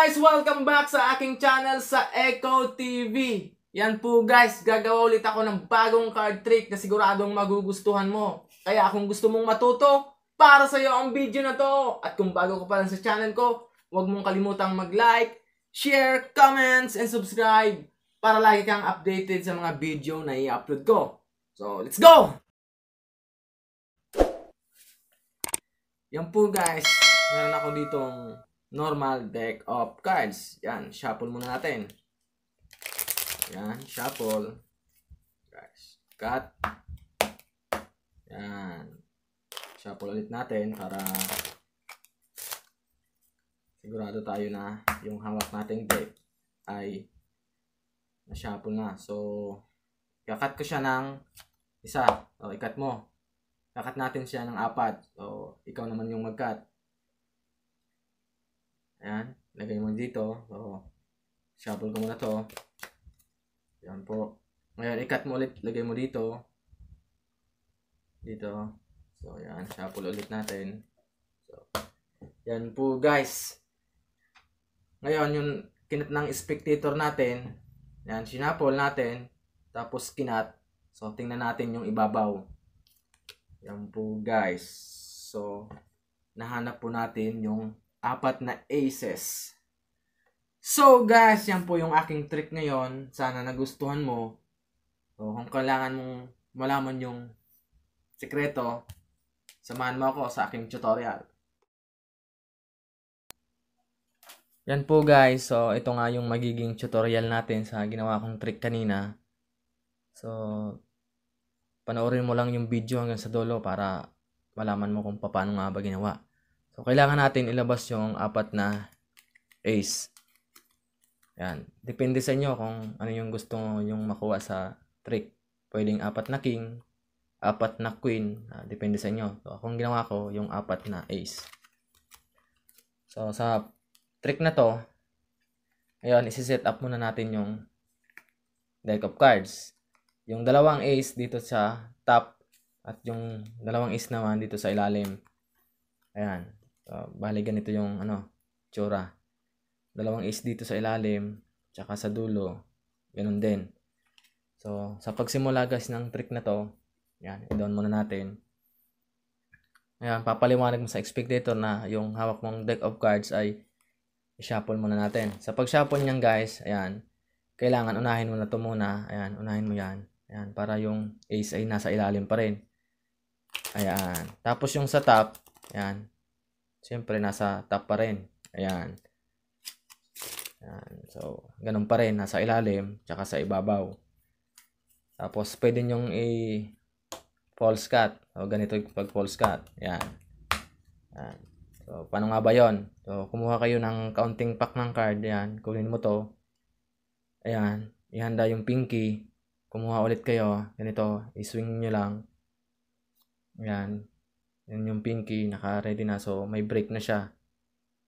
guys! Welcome back sa aking channel sa Echo TV. Yan po guys, gagawa ulit ako ng bagong card trick na siguradong magugustuhan mo. Kaya kung gusto mong matuto, para sa iyo ang video na to. At kung bago ka pa lang sa channel ko, huwag mong kalimutang mag-like, share, comments, and subscribe para lagi kang updated sa mga video na i-upload ko. So, let's go! Yan po guys, meron ako ditong normal deck of cards. Yan, shuffle muna natin. Yan, shuffle. Guys, cut. Yan. Shuffle ulit natin para sigurado tayo na yung hawak nating deck ay na-shuffle na. So, kakat ko siya ng isa. O, ikat mo. Kakat natin siya ng apat. O, ikaw naman yung magkat. Ayan. Lagay mo dito. So, shuffle ko muna to. Ayan po. Ngayon, i-cut mo ulit. Lagay mo dito. Dito. So, ayan. Shuffle ulit natin. So, yan po guys. Ngayon, yung kinat ng spectator natin. Ayan, sinapol natin. Tapos kinat. So, tingnan natin yung ibabaw. Yan po guys. So, nahanap po natin yung apat na aces. So guys, yan po yung aking trick ngayon. Sana nagustuhan mo. So, kung kailangan mong malaman yung sekreto, samahan mo ako sa aking tutorial. Yan po guys, so ito nga yung magiging tutorial natin sa ginawa kong trick kanina. So, panoorin mo lang yung video hanggang sa dulo para malaman mo kung paano nga ba ginawa. So, kailangan natin ilabas yung apat na ace. Yan. Depende sa inyo kung ano yung gusto yung makuha sa trick. Pwedeng apat na king, apat na queen. Uh, depende sa inyo. So, akong ginawa ko, yung apat na ace. So, sa trick na to, ayun, isi-set up muna natin yung deck of cards. Yung dalawang ace dito sa top at yung dalawang ace naman dito sa ilalim. Ayan. Uh, ah, bali ganito yung ano, tsura. Dalawang is dito sa ilalim, tsaka sa dulo, ganun din. So, sa pagsimula guys ng trick na to, yan, i-down muna natin. Ayan, papaliwanag mo sa expectator na yung hawak mong deck of cards ay i-shuffle muna natin. Sa pag-shuffle niyan guys, ayan, kailangan unahin mo na to muna. Ayan, unahin mo yan. Ayan, para yung ace ay nasa ilalim pa rin. Ayan. Tapos yung sa top, ayan, Siyempre, nasa top pa rin. Ayan. Ayan. So, ganun pa rin. Nasa ilalim, tsaka sa ibabaw. Tapos, pwede nyong i-false cut. O, ganito pag false cut. Ayan. Ayan. So, paano nga ba yon So, kumuha kayo ng counting pack ng card. Ayan. Kunin mo to. Ayan. Ihanda yung pinky. Kumuha ulit kayo. Ganito. I-swing nyo lang. Ayan. Yan yung pinky, naka-ready na. So, may break na siya.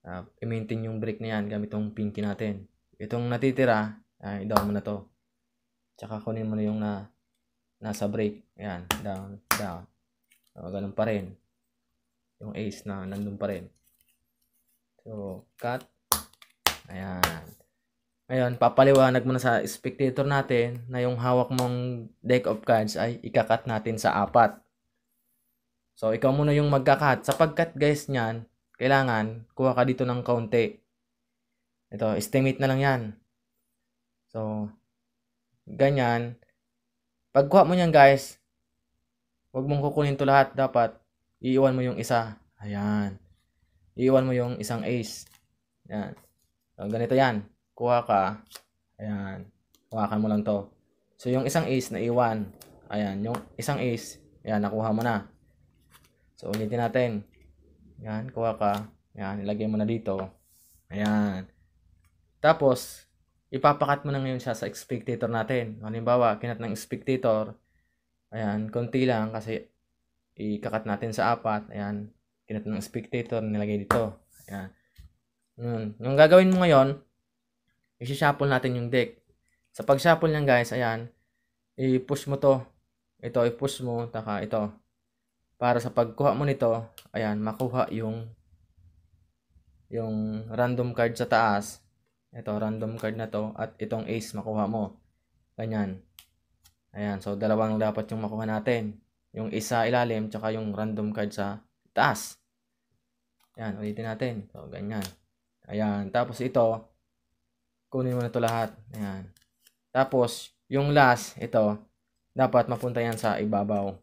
Uh, i-maintain yung break na yan gamit yung pinky natin. Itong natitira, uh, i-down mo na to. Tsaka kunin mo na yung na, nasa break. Ayan, down, down. So, ah, ganun pa rin. Yung ace na nandun pa rin. So, cut. Ayan. Ngayon, papaliwanag mo na sa spectator natin na yung hawak mong deck of cards ay ikakat natin sa apat. So, ikaw muna yung magka-cut. magkakat. Sapagkat guys niyan, kailangan kuha ka dito ng kaunti. Ito, estimate na lang yan. So, ganyan. Pagkuha mo niyan guys, wag mong kukunin to lahat. Dapat, iiwan mo yung isa. Ayan. Iiwan mo yung isang ace. Ayan. So, ganito yan. Kuha ka. Ayan. Hawakan mo lang to. So, yung isang ace na iwan. Ayan. Yung isang ace. Ayan, nakuha mo na. So, ulitin natin. Yan, kuha ka. Yan, ilagay mo na dito. Ayan. Tapos, ipapakat mo na ngayon siya sa spectator natin. Halimbawa, kinat ng spectator. Ayan, konti lang kasi ikakat natin sa apat. Ayan, kinat ng spectator, nilagay dito. Ayan. Ngayon, Nung gagawin mo ngayon, isi-shuffle natin yung deck. Sa pag-shuffle niyan guys, ayan, i-push mo to. Ito, i-push mo, taka ito para sa pagkuha mo nito, ayan, makuha yung yung random card sa taas. Ito, random card na to at itong ace makuha mo. Ganyan. Ayan, so dalawang dapat yung makuha natin. Yung isa ilalim, tsaka yung random card sa taas. Ayan, ulitin natin. So, ganyan. Ayan, tapos ito, kunin mo na to lahat. Ayan. Tapos, yung last, ito, dapat mapunta yan sa ibabaw.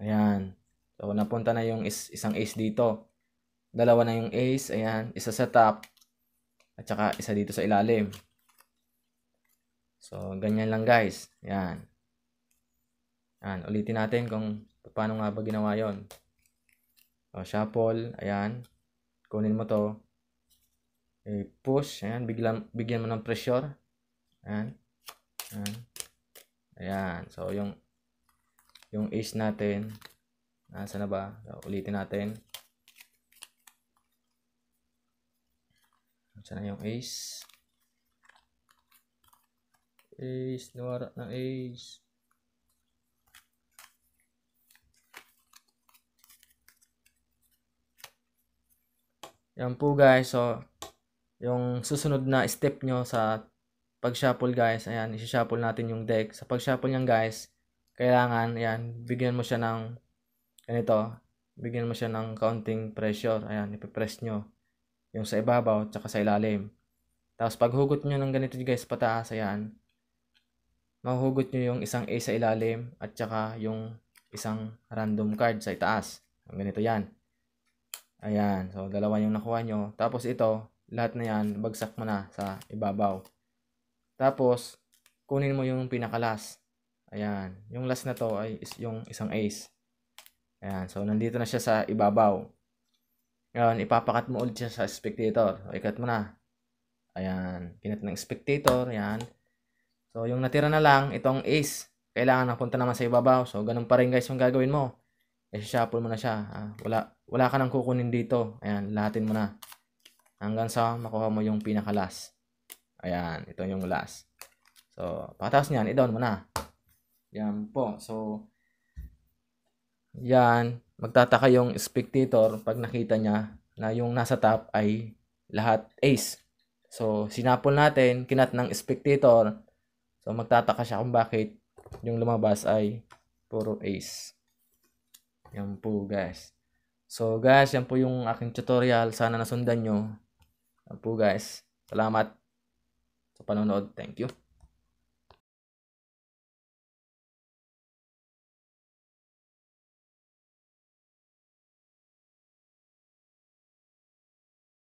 Ayan. So, napunta na yung is, isang ace dito. Dalawa na yung ace. Ayan. Isa sa top. At saka isa dito sa ilalim. So, ganyan lang guys. Ayan. Ayan. Ulitin natin kung paano nga ba ginawa yon. So, shuffle. Ayan. Kunin mo to. E, push. Ayan. Bigla, bigyan mo ng pressure. Ayan. Ayan. Ayan. So, yung yung ace natin. Nasa na ba? So, ulitin natin. Nasa na yung ace. Ace. Nawara ng ace. Yan po guys. So, yung susunod na step nyo sa pag-shuffle guys. Ayan, isi-shuffle natin yung deck. Sa pag-shuffle nyan guys, kailangan, yan, bigyan mo siya ng, ganito, bigyan mo siya ng counting pressure. Ayan, ipipress nyo yung sa ibabaw, tsaka sa ilalim. Tapos, paghugot nyo ng ganito guys, pataas, ayan, mahugot nyo yung isang A sa ilalim at tsaka yung isang random card sa itaas. Ganito yan. Ayan, so dalawa yung nakuha nyo. Tapos ito, lahat na yan, bagsak mo na sa ibabaw. Tapos, kunin mo yung pinakalas. Ayan. Yung last na to ay is yung isang ace. Ayan. So, nandito na siya sa ibabaw. Ngayon, ipapakat mo ulit siya sa spectator. So, ikat mo na. Ayan. Kinat ng spectator. Ayan. So, yung natira na lang, itong ace. Kailangan punta naman sa ibabaw. So, ganun pa rin guys yung gagawin mo. I-shuffle e, mo na siya. Ah, wala, wala ka nang kukunin dito. Ayan. Lahatin mo na. Hanggang sa makuha mo yung pinaka-last. Ayan. Ito yung last. So, pagkatapos niyan, i-down mo na. Yan po. So, yan. Magtataka yung spectator pag nakita niya na yung nasa top ay lahat ace. So, sinapol natin, kinat ng spectator. So, magtataka siya kung bakit yung lumabas ay puro ace. Yan po, guys. So, guys, yan po yung aking tutorial. Sana nasundan nyo. Yan po, guys. Salamat sa panonood. Thank you.